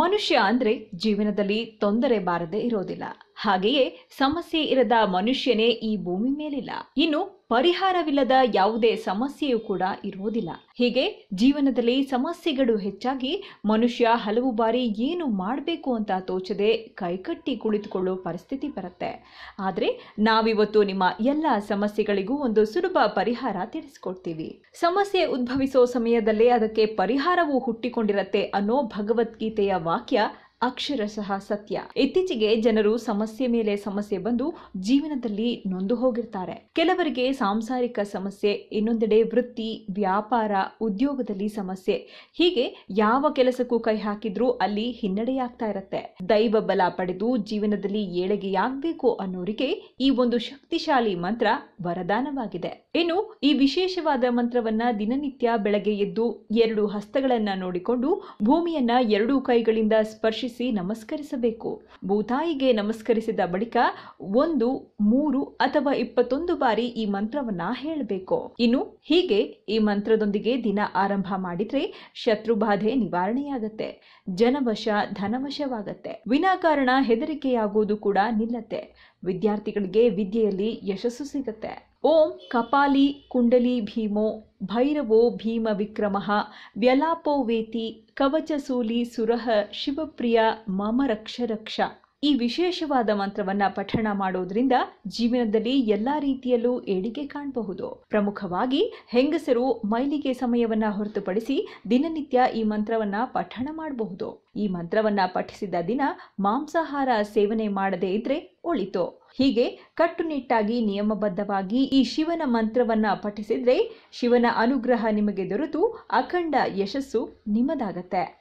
ಮನುಷ್ಯ ಅಂದರೆ ಜೀವನದಲ್ಲಿ ತೊಂದರೆ ಬಾರದೆ ಇರೋದಿಲ್ಲ ಹಾಗೆಯೇ ಸಮಸ್ಯೆ ಇರದ ಮನುಷ್ಯನೇ ಈ ಭೂಮಿ ಮೇಲಿಲ್ಲ ಇನ್ನು ಪರಿಹಾರವಿಲ್ಲದ ಯಾವುದೇ ಸಮಸ್ಯೆಯೂ ಕೂಡ ಇರುವುದಿಲ್ಲ ಹೀಗೆ ಜೀವನದಲ್ಲಿ ಸಮಸ್ಯೆಗಳು ಹೆಚ್ಚಾಗಿ ಮನುಷ್ಯ ಹಲವು ಬಾರಿ ಏನು ಮಾಡಬೇಕು ಅಂತ ತೋಚದೆ ಕೈಕಟ್ಟಿ ಕುಳಿತುಕೊಳ್ಳೋ ಪರಿಸ್ಥಿತಿ ಬರುತ್ತೆ ಆದರೆ ನಾವಿವತ್ತು ನಿಮ್ಮ ಎಲ್ಲ ಸಮಸ್ಯೆಗಳಿಗೂ ಒಂದು ಸುಲಭ ಪರಿಹಾರ ತಿಳಿಸಿಕೊಡ್ತೀವಿ ಸಮಸ್ಯೆ ಉದ್ಭವಿಸೋ ಸಮಯದಲ್ಲೇ ಅದಕ್ಕೆ ಪರಿಹಾರವು ಹುಟ್ಟಿಕೊಂಡಿರುತ್ತೆ ಅನ್ನೋ ಭಗವದ್ಗೀತೆಯ ವಾಕ್ಯ ಅಕ್ಷರಶಃ ಸತ್ಯ ಇತ್ತೀಚೆಗೆ ಜನರು ಸಮಸ್ಯೆ ಮೇಲೆ ಸಮಸ್ಯೆ ಬಂದು ಜೀವನದಲ್ಲಿ ನೊಂದು ಹೋಗಿರ್ತಾರೆ ಕೆಲವರಿಗೆ ಸಾಂಸಾರಿಕ ಸಮಸ್ಯೆ ಇನ್ನೊಂದೆಡೆ ವೃತ್ತಿ ವ್ಯಾಪಾರ ಉದ್ಯೋಗದಲ್ಲಿ ಸಮಸ್ಯೆ ಹೀಗೆ ಯಾವ ಕೆಲಸಕ್ಕೂ ಕೈ ಹಾಕಿದ್ರೂ ಅಲ್ಲಿ ಹಿನ್ನಡೆಯಾಗ್ತಾ ಇರುತ್ತೆ ದೈವ ಬಲ ಪಡೆದು ಜೀವನದಲ್ಲಿ ಏಳಿಗೆಯಾಗಬೇಕು ಅನ್ನೋರಿಗೆ ಈ ಒಂದು ಶಕ್ತಿಶಾಲಿ ಮಂತ್ರ ವರದಾನವಾಗಿದೆ ಇನ್ನು ಈ ವಿಶೇಷವಾದ ಮಂತ್ರವನ್ನ ದಿನನಿತ್ಯ ಬೆಳಗ್ಗೆ ಎದ್ದು ಎರಡು ಹಸ್ತಗಳನ್ನ ನೋಡಿಕೊಂಡು ಭೂಮಿಯನ್ನ ಎರಡು ಕೈಗಳಿಂದ ಸ್ಪರ್ಶ ನಮಸ್ಕರಿಸಬೇಕು ಭೂತಾಯಿಗೆ ನಮಸ್ಕರಿಸಿದ ಬಳಿಕ ಒಂದು ಮೂರು ಅಥವಾ ಇಪ್ಪತ್ತೊಂದು ಬಾರಿ ಈ ಮಂತ್ರವನ್ನ ಹೇಳಬೇಕು ಇನ್ನು ಹೀಗೆ ಈ ಮಂತ್ರದೊಂದಿಗೆ ದಿನ ಆರಂಭ ಮಾಡಿದ್ರೆ ಶತ್ರು ಬಾಧೆ ನಿವಾರಣೆಯಾಗತ್ತೆ ಜನವಶ ಧನವಶವಾಗತ್ತೆ ವಿನಾಕಾರಣ ಹೆದರಿಕೆಯಾಗುವುದು ಕೂಡ ನಿಲ್ಲತ್ತೆ ವಿದ್ಯಾರ್ಥಿಗಳಿಗೆ ವಿದ್ಯೆಯಲ್ಲಿ ಯಶಸ್ಸು ಸಿಗತ್ತೆ ಓಂ ಕಪಾಲಿ ಕುಂಡಲಿ ಭೀಮೋ ಭೈರವೋ ಭೀಮ ವಿಕ್ರಮಃ ವ್ಯಲಾಪೋ ವೇತಿ ಕವಚಸೂಲಿ ಸುರಹ ಶಿವಪ್ರಿಯ ಮಮ ರಕ್ಷ ರಕ್ಷ ಈ ವಿಶೇಷವಾದ ಮಂತ್ರವನ್ನ ಪಠಣ ಮಾಡೋದ್ರಿಂದ ಜೀವನದಲ್ಲಿ ಎಲ್ಲಾ ರೀತಿಯಲ್ಲೂ ಏಳಿಗೆ ಕಾಣಬಹುದು ಪ್ರಮುಖವಾಗಿ ಹೆಂಗಸರು ಮೈಲಿಗೆ ಸಮಯವನ್ನ ಹೊರತುಪಡಿಸಿ ದಿನನಿತ್ಯ ಈ ಮಂತ್ರವನ್ನ ಪಠಣ ಮಾಡಬಹುದು ಈ ಮಂತ್ರವನ್ನ ಪಠಿಸಿದ ದಿನ ಮಾಂಸಾಹಾರ ಸೇವನೆ ಮಾಡದೇ ಇದ್ರೆ ಒಳಿತು ಹೀಗೆ ಕಟ್ಟುನಿಟ್ಟಾಗಿ ನಿಯಮಬದ್ಧವಾಗಿ ಈ ಶಿವನ ಮಂತ್ರವನ್ನ ಪಠಿಸಿದ್ರೆ ಶಿವನ ಅನುಗ್ರಹ ನಿಮಗೆ ದೊರೆತು ಅಖಂಡ ಯಶಸ್ಸು ನಿಮ್ಮದಾಗತ್ತೆ